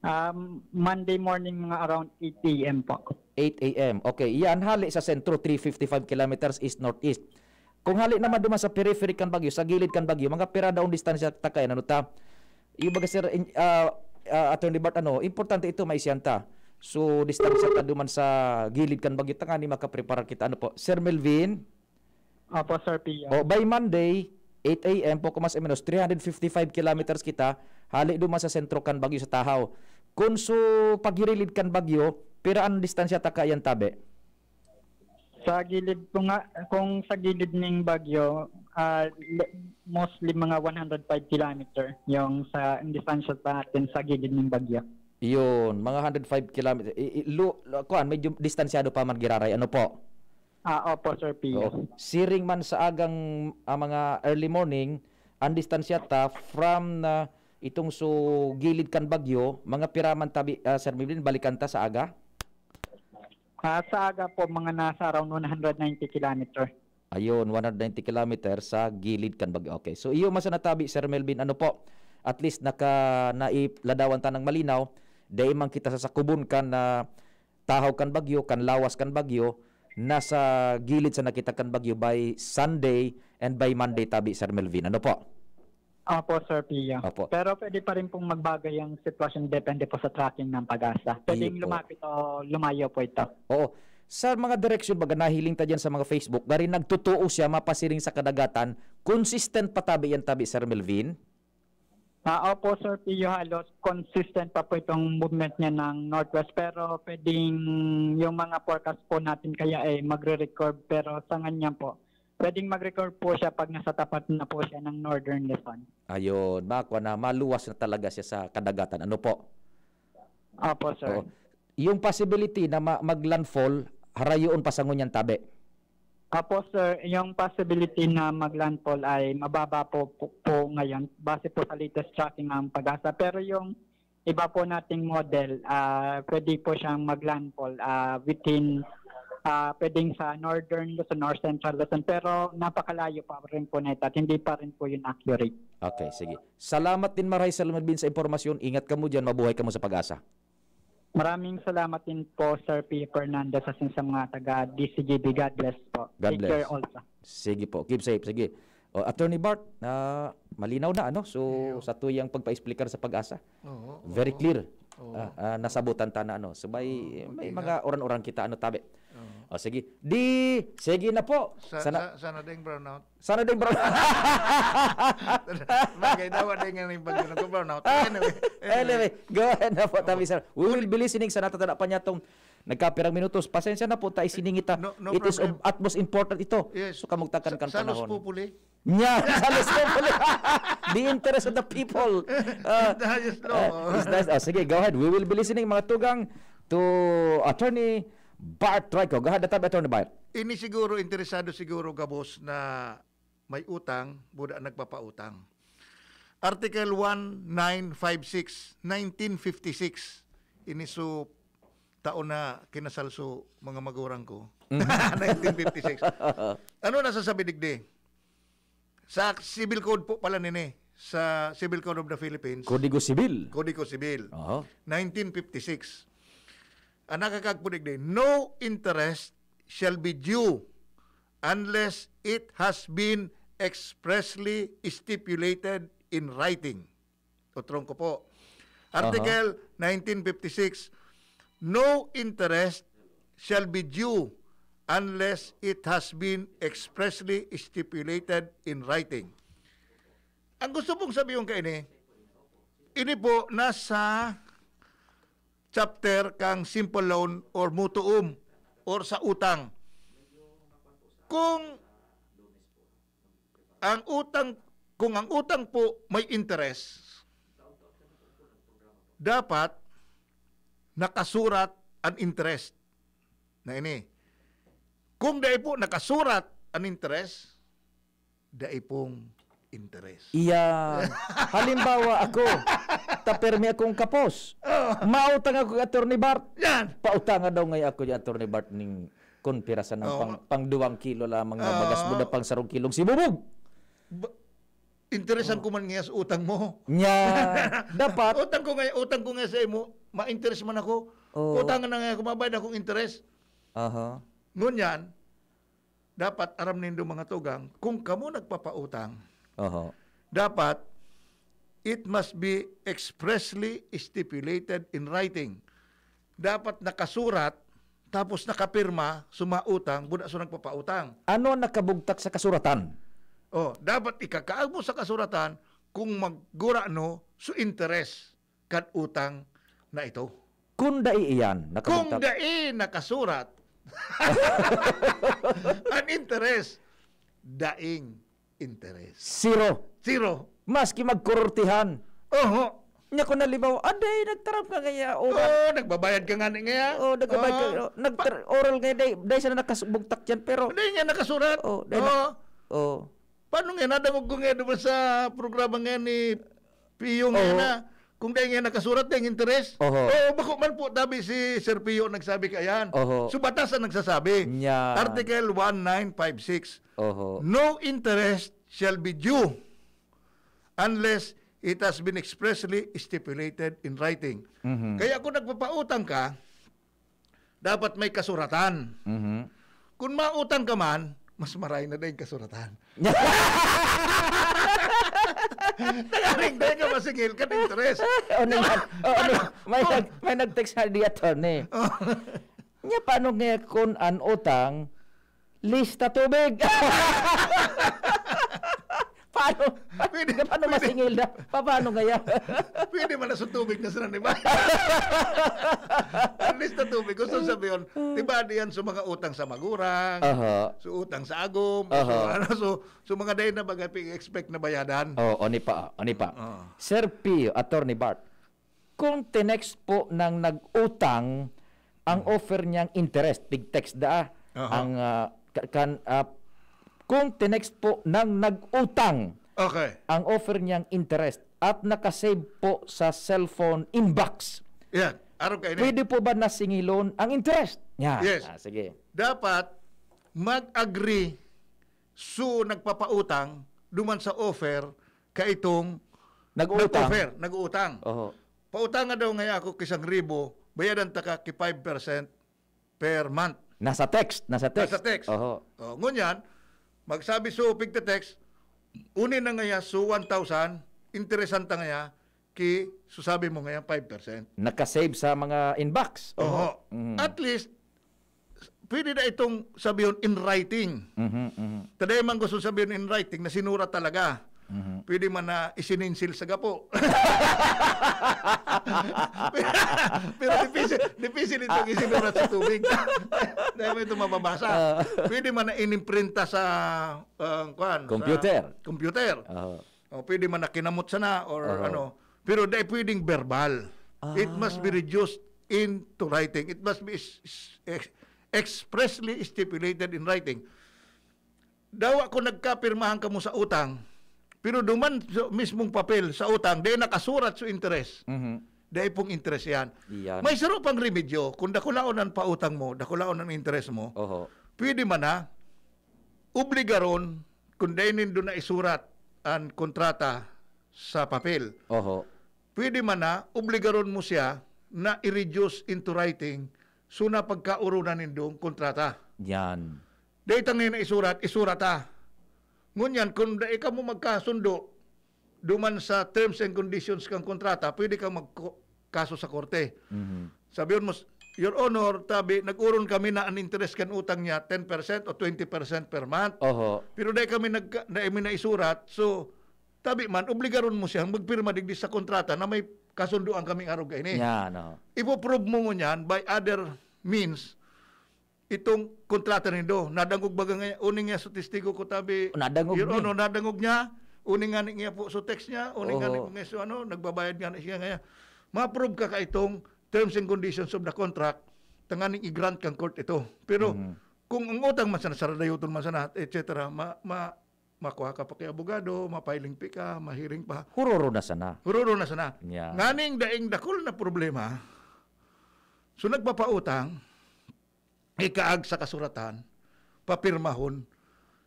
Um, Monday morning mga around 8 a.m. po. 8 a.m. Okay, yan hali sa sentro 355 kilometers east northeast. Kung hali naman duma sa periphery kan Bagyo, sa gilid kan Bagyo, mga pira daon distansya takay ano ta. Yung baga sir uh, ah, uh, ah, Attorney Bart ano, importante ito maisyanta. So distansya ta duman sa gilid kan Bagyo tanga ni maka prepare kita ano po. Sir Melvin. Apo Sir Pia. Oh, by Monday, 8 a.m. Poco mas menos 355 kilometers kita hali duma sa sentro kan Bagyo sa Tahaw. Kun so pagirilid kan Bagyo, pira ang distansya ta kayan tabi? Sa gilid po nga kung sa gilid ning Bagyo, uh, ah, mostly mga 105 kilometer yung sa distansya pa natin sa gilid ning Bagyo. Yun, mga 105 kilometer. I, i, lo, lo, kuan, medyo distansyado pa man giraray. Ano po? Ah, opo, Sir Pio. Oo. Oh, siring man sa agang ah, mga early morning, ang distansya ta from na ah, itong so gilid kan bagyo, mga piraman tabi, ah, Sir Miblin, balikan ta sa aga? Ha, ah, sa aga po, mga nasa around 190 kilometer. Ayun, 190 kilometer sa gilid kan bagyo. Okay, so iyo natabi Sir Melvin, ano po, at least naka, nailadawan ta ng malinaw, dai man kita sa sakubon kan na ah, tahaw kan bagyo, kan lawas kan bagyo, nasa gilid sa nakita kan bagyo by Sunday and by Monday tabi, Sir Melvin. Ano po? Opo, Sir Pia. Opo. Pero pwede pa rin pong magbagay ang sitwasyon depende po sa tracking ng pag-asa. Pwede Ay, lumapit o lumayo po ito. Oo. Sa mga direksyon, baga nahiling ta dyan sa mga Facebook, gari nagtutuo siya mapasiring sa kadagatan, consistent pa tabi yan tabi, Sir Melvin? Uh, opo, Sir Pio, halos consistent pa po itong movement niya ng Northwest. Pero pwedeng yung mga forecast po natin kaya ay eh, magre-record. Pero sa kanya po, pwedeng mag-record po siya pag nasa tapat na po siya ng Northern Luzon. Ayun, Bakwa na maluwas na talaga siya sa kadagatan. Ano po? Opo, sir. Oo. Yung possibility na ma- mag-landfall, harayoon pa sa ngunyan tabi. Apo sir, yung possibility na mag-landfall ay mababa po, po, po ngayon base po sa latest tracking ng pag-asa. Pero yung iba po nating model, uh, pwede po siyang mag-landfall uh, within, uh, pwedeng sa northern Luzon or central Luzon. Pero napakalayo pa rin po nito at hindi pa rin po yun accurate. Okay, sige. Salamat din maray Salamat lumabin sa impormasyon. Ingat ka mo dyan. Mabuhay ka mo sa pag-asa. Maraming salamat din po, Sir P. Fernandez, sa in sa mga taga DCGB. God bless po. God Take bless. care also. Sige po, keep safe. Sige. O, oh, Attorney Bart, na malinaw na ano? So, sa tuyang pagpa-explicar sa pag-asa. Oo, Very oo. clear. Oo. Ah, ah, nasabutan ta na ano. So, may mga oran-oran kita ano tabi. O sige. Di, sige na po. Sa, sana, sa, sana ding brownout. Sana ding brownout. Bagay daw ding nga yung ko brownout. Anyway, anyway. go ahead na po oh. tabi sir. We will be listening sa natatanda pa niya tong nagkapirang minutos. Pasensya na po ta isiningita. No, no It problem. is of utmost important ito. Yes. So kamugtakan kan sa, panahon. Sa populi. Nya, sa Los Populi. The interest of the people. Uh, that is law. Uh, uh oh, sige, go ahead. We will be listening mga tugang to attorney Bart Trico. Gahad na tabi, Atty. Bart. Ini siguro, interesado siguro Gabos, na may utang, buda nagpapautang. Article 1956, 1956, ini so taon na kinasal mga magurang ko. 1956. Mm-hmm. ano nasa sabi digdi? Sa civil code po pala nini sa Civil Code of the Philippines. Codigo Civil. Codigo Civil. Uh-huh. 1956 ang ah, nakakagpunig din, no interest shall be due unless it has been expressly stipulated in writing. Tutrong ko po. Article uh-huh. 1956, no interest shall be due unless it has been expressly stipulated in writing. Ang gusto pong sabihin ka ini, ini po nasa chapter kang simple loan or mutuum or sa utang. Kung ang utang kung ang utang po may interest, dapat nakasurat ang interest na ini. Kung dai po nakasurat ang interest, dai pong interes. Iya. Halimbawa ako, tapermi akong kapos. Oh. Mautang ako kay Attorney Bart. Yan. Pautangan daw ngay ako kay Attorney Bart ning konpirasa ng oh. pang, pang duwang kilo lamang na oh. bagas mo na pang sarong kilong sibubog. Ba- Interesan oh. ko man nga sa utang mo. Nya. Dapat. utang ko nga, utang ko nga sa imo. Ma-interest man ako. Oh. Utangan na nga ako, akong interest. Aha. Uh-huh. Ngunyan, dapat aram nindo mga tugang, kung kamo nagpapautang, Uh-huh. Dapat, it must be expressly stipulated in writing. Dapat nakasurat, tapos nakapirma, sumautang, buda so nagpapautang. Ano nakabugtak sa kasuratan? Oh, dapat ikakaag sa kasuratan kung maggura no su so interest kad utang na ito. Kung dai iyan nakabugtak. Kung dai nakasurat. an interest daing interes. Zero. Zero. Maski magkurortihan. Oho. Nya ko nalibaw, aday, nagtarap ka kaya oral. Oo, oh, nagbabayad ka nga ni Oo, oh, nagbabayad oh. ka. Oh, nagtar oral nga, day, day sana nakasubugtak yan, pero. Day nga nakasurat. Oo. Oh, Oo. Na, oh. Paano nga, nadangog ko nga diba sa programa nga ni Piyo nga oh. na kung dahil nga nakasurat na yung interes. Oho. Oh, bako man po tabi si Sir Pio nagsabi kayan. Oho. So batas ang nagsasabi. Yeah. Article 1956. Oho. No interest shall be due unless it has been expressly stipulated in writing. Mm-hmm. Kaya kung nagpapautang ka, dapat may kasuratan. Mm-hmm. Kung mautang ka man, mas maray na na yung kasuratan. Nangaring dega masingil ka ng tres. o nang, diba? o, ano, may, nag, may nag-text sa di attorney. Oh. Nya paano nga kung an utang, lista tubig. paano? pwede, paano pwede. masingil na? Paano kaya? pwede man na sa tubig na sila, di ba? At least na tubig. Gusto sabihin, di ba diyan sa mga utang sa magurang, uh-huh. sa utang sa agom, uh-huh. ano, so, so mga day na bagay expect na bayadan. Oo, oh, oni pa, ani pa. Uh-huh. Sir Pio, Attorney Bart, kung tinext po ng nag-utang, ang hmm. offer niyang interest, big text da, uh-huh. ang uh, kan, uh, kung tinext po ng nag-utang Okay. Ang offer niyang interest at nakasave po sa cellphone inbox. Yan. Araw kayo Pwede po ba nasingilon ang interest? Yeah. Yes. Ah, sige. Dapat mag-agree so nagpapautang duman sa offer ka itong nag-utang. Nag-offer, nag-utang. Oho. Pautangan daw ngayon ako kisang ribo, bayadan ta ka ki 5% per month. Nasa text, nasa text. Nasa text. Oho. O, oh, ngunyan, magsabi so pigte text, Uni na nga so 1,000, interesante nga ya, ki susabi mo ngayon 5%. Nakasave sa mga inbox. Oo. Mm-hmm. At least, pwede na itong sabihin in writing. Mm-hmm, mm-hmm. Taday man gusto sabihin in writing na sinura talaga. Mm-hmm. Pwede man na isininsil sa gapo. pero, pero difficile, difficile itong isinulat sa tubig. Dahil may ito mababasa. Ah. Pwede man na inimprinta sa uh, kwan, computer. Sa computer. Uh-huh. O, pwede man na kinamot sana or uh-huh. ano. Pero dahil pwedeng verbal. Ah. It must be reduced into writing. It must be ex- expressly stipulated in writing. Daw ako nagkapirmahan ka mo sa utang, pero duman sa mismong papel sa utang, dahil nakasurat sa interest. Mm-hmm. Dahil pong interest yan. yan. May sarap pang remedyo. Kung dakulaon ang pautang mo, dakulaon ang interest mo, Oho. pwede man na, obligaron kung dahil nindo na isurat ang kontrata sa papel. Oho. Pwede man na, obligaron mo siya na i-reduce into writing so na pagkauro na nindong kontrata. Yan. Dahil tangin na isurat, isurat ah Ngunyan, kung da ikaw mo magkasundo duman sa terms and conditions kang kontrata, pwede kang magkaso sa korte. Mm-hmm. Sabi mo, Your Honor, tabi, nag-uron kami na an interest kan utang niya 10% o 20% per month. Oho. Pero dahil kami nag na, na isurat, so tabi man, obligaron mo siya magpirma digdi sa kontrata na may kasunduan kaming arog ini. Yeah, no. Ipoprove mo mo niyan by other means itong kontrata nindo. Nadangog baga nga, uning nga sa testigo ko tabi. Oh, nadangog niya. Ano, nadangog niya. Uning nga niya po so text niya. Uning nga oh. so ano, nagbabayad nga siya nga. Ma-approve ka ka itong terms and conditions of the contract. Tanganing i-grant kang court ito. Pero, mm-hmm. kung ang utang man sana, saradayuton man sana, etc., ma, ma, makuha ka pa kay abogado, mapiling pi ka, mahiring pa. Hururo na sana. Hururo na sana. Yeah. Nganing daing dakol na problema, so nagpapautang, ikaag sa kasuratan, papirmahon,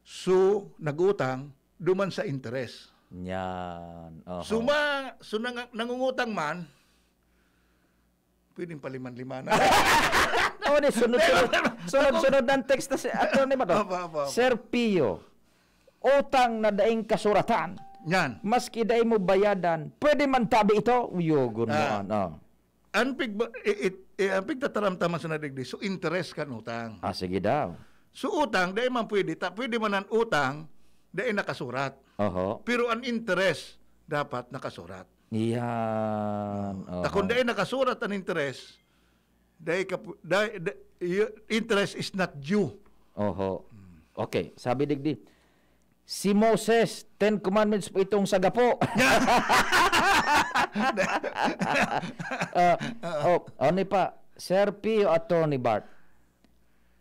so nagutang, duman sa interes. Yan. Uh-huh. Suma, so nang, nangungutang man, pwedeng paliman-liman. Oo, oh, sunod-sunod. Sunod-sunod ng text na si Atty. Mato. Sir Pio, utang na daing kasuratan. Yan. Maski dai mo bayadan, pwede man tabi ito. Uyogon mo. Ah. Ano ang pig it, it, ang pigtataramtaman sa nadigdi so interest kan utang. Ah sige daw. So utang dai man pwede ta pwede man ang utang dai nakasurat. Oho. Pero ang interest dapat nakasurat. Iyan. Uh-huh. Hmm. Takon dai nakasurat ang interest dai dai interest is not due. Oho. Hmm. Okay, sabi digdi. Si Moses, Ten Commandments po itong sagapo. uh, oh, oh, ano pa? Sir Pio Attorney Bart.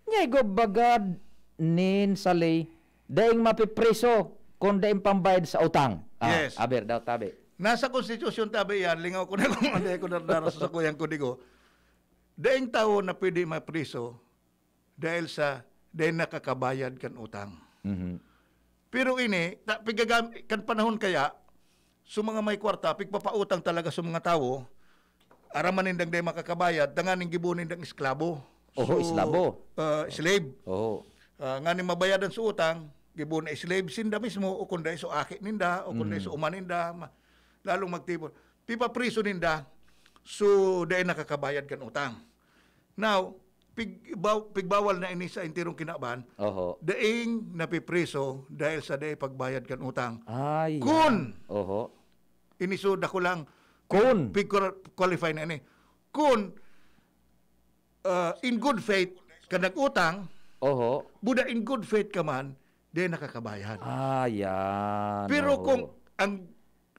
Nyay go bagad nin sali daing mapipreso kung daing pambayad sa utang. Ah, yes. Aber, daw tabi. Nasa konstitusyon tabi yan, lingaw ko na kung ano ko naranasan sa kuyang ko ko. Daing tao na pwede mapriso dahil sa dahil nakakabayad kan utang. Mm-hmm. Pero ini, pigagam, kan panahon kaya, sa mga may kwarta, pigpapautang talaga sa mga tao, aramanin dang day makakabayad, danganin gibunin dang esklabo. So, Oho, islabo. Uh, ah, slave. Oho. Uh, ah, nganin mabayadan sa utang, gibun na slave sinda mismo, o kunday so akit ninda, o kunday mm. so umaninda, ma, lalong magtibon. Pipa priso ninda, so day nakakabayad kan utang. Now, pigbaw, pigbawal na ini sa entirong kinaban, Oho. daing napipriso dahil sa day pagbayad kan utang. Ay. Kun! Oho. Inisod ko lang. Kun! Pig qualify na ini. Kun, uh, in good faith, ka nag-utang, Oho. Buda in good faith ka man, di nakakabayan. Ah, yan. Pero Oho. kung ang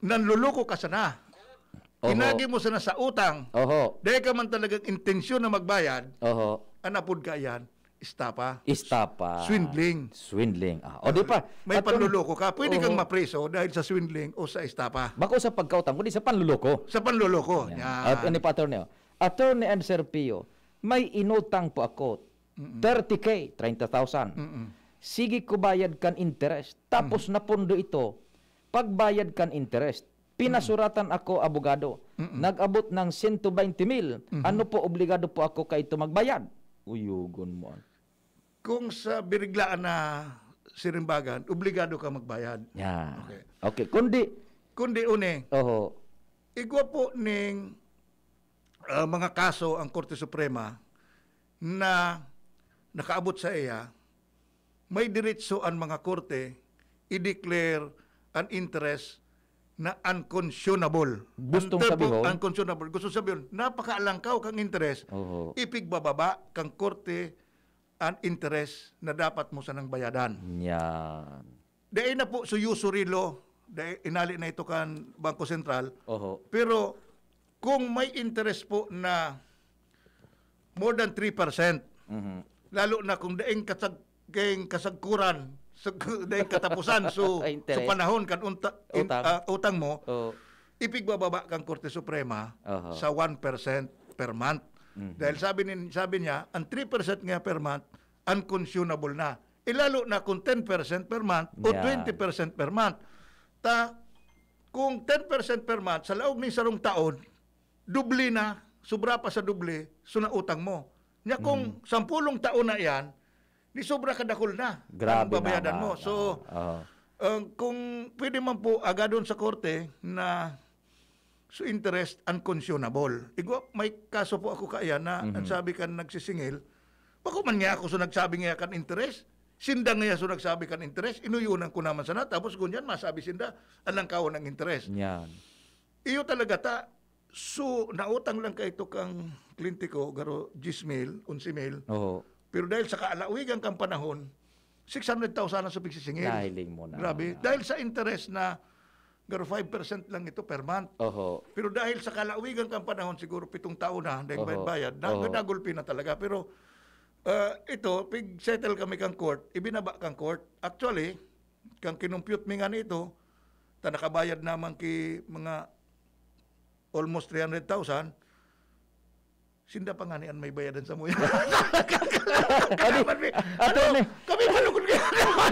nanluloko ka sana, Oho. Inagi mo sana sa utang. Oho. Dahil ka man talagang intensyon na magbayad. Oho. Anapod ka yan. Istapa. Istapa. Swindling. Swindling. Ah, o di pa. May At panluloko ka. Pwede uh-huh. kang mapreso dahil sa swindling o sa istapa. Bako sa pagkautang, kundi sa panluloko. Sa panluloko. Yeah. At ano pa, attorney? Oh? Attorney and Sir Pio, may inutang po ako. Mm-mm. 30K, 30,000. Sige ko bayad kan interest. Tapos mm-hmm. napundo ito. Pagbayad kan interest, Pinasuratan ako abogado. Mm-mm. Nag-abot ng 120 mil. Mm-hmm. Ano po obligado po ako kay ito magbayad? Uyugon mo. Ah. Kung sa biriglaan na sirimbagan, obligado ka magbayad. Yeah. Okay. okay. Kundi? Kundi une. Oho. Igwa po ning uh, mga kaso ang Korte Suprema na nakaabot sa iya, may diretso ang mga korte i-declare an interest na unconscionable. Gustong sabihin. Unconscionable. Gusto sabihin, napakaalangkaw kang interes, uh-huh. ipigbababa kang korte ang interes na dapat mo nang bayadan. Yeah. Dahil na po sa so usury law, dahil inali na ito kan Bangko Sentral, uh-huh. pero kung may interest po na more than 3%, uh-huh. Mhm. lalo na kung daing kasag, kasagkuran so, dahil katapusan so, ah, so panahon kan unta, in, utang. Uh, utang mo oh. ipigbababa kang Korte Suprema uh-huh. sa 1% per month mm-hmm. dahil sabi ni sabi niya ang 3% nga per month unconsumable na ilalo na kung 10% per month yeah. o 20% per month ta kung 10% per month sa laog ni sarong taon dubli na sobra pa sa dubli so na utang mo nya kung mm-hmm. sampulong taon na yan ni sobra kadakol na Grabe ang babayadan mo. So, uh, uh, kung pwede man po agadon sa korte na so interest unconscionable. Igo, may kaso po ako kaya na mm-hmm. ang sabi kan nagsisingil, bako man niya ako so nagsabi niya kan interest, sinda niya so nagsabi kan interest, inuyunan ko naman sana, tapos kunyan masabi sinda, alang kao ng interest. Yan. Iyo talaga ta, so nautang lang ka ito kang klinte ko, garo 10 mil, 11 mil. Oo. Pero dahil sa kaalawigan kang panahon, 600,000 na sa pagsisingil. Dahiling mo na. Grabe. Dahil sa interest na Pero 5% lang ito per month. Oho. Pero dahil sa kalawigan kang panahon, siguro pitong taon na, dahil Oho. bayad, nagulpi na talaga. Pero uh, ito, pig settle kami kang court, ibinaba kang court. Actually, kang kinumpute mi nga nito, ta nakabayad naman ki mga almost 300,000, Sinda pa nga niyan may bayadan sa muya. ano? Kami pa kaya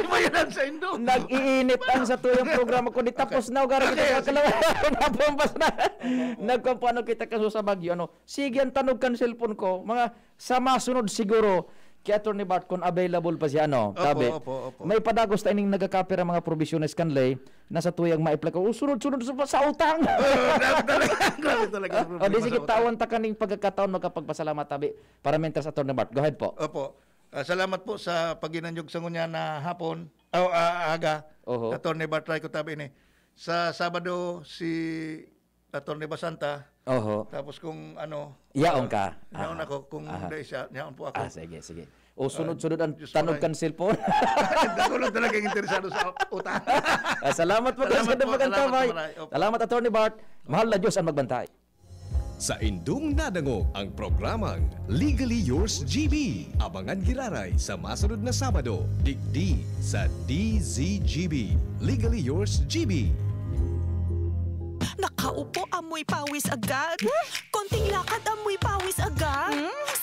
may bayadan sa Indo. Nag-iinit ang sa tuyong programa ko. Ni tapos na, gara kita kakalawa. Nabombas na. Nagkampano kita kaso sa Bagyo. Ano? Sige, ang tanog kan cellphone ko. Mga sa masunod siguro kay Attorney Bart kung available pa siya ano, opo, tabi. Opo, opo. May padagos tayong nagakapir ang mga provisiones kanlay nasa tuyang maiplag ko. Oh, sunod-sunod sa, sa utang. Oh, grabe talaga. O oh, di sige tawan ta kaning pagkakataon magkapagpasalamat tabi para mentors Attorney Bart. Go ahead po. Opo. Uh, salamat po sa paginanyog sa ngunya na hapon. Oh, uh, aga. Oho. Attorney Bart Ray ko tabi ni. Sa Sabado si Attorney Basanta Oho. Tapos kung ano... Yaon ka. Uh, yaon ah. ako. Kung Aha. siya, yaon po ako. Ah, sige, sige. O sunod-sunod ang uh, tanog kang cellphone. Dako talaga yung interesado sa utang. uh, salamat po kasi na magkantabay. Salamat, Attorney Bart. Mahal na Diyos ang magbantay. Sa Indong Nadango, ang programang Legally Yours GB. Abangan giraray sa masunod na Sabado, digdi sa DZGB. Legally Yours GB. Nakaupo, amoy pawis agad. Konting lakad, amoy pawis agad. Mm?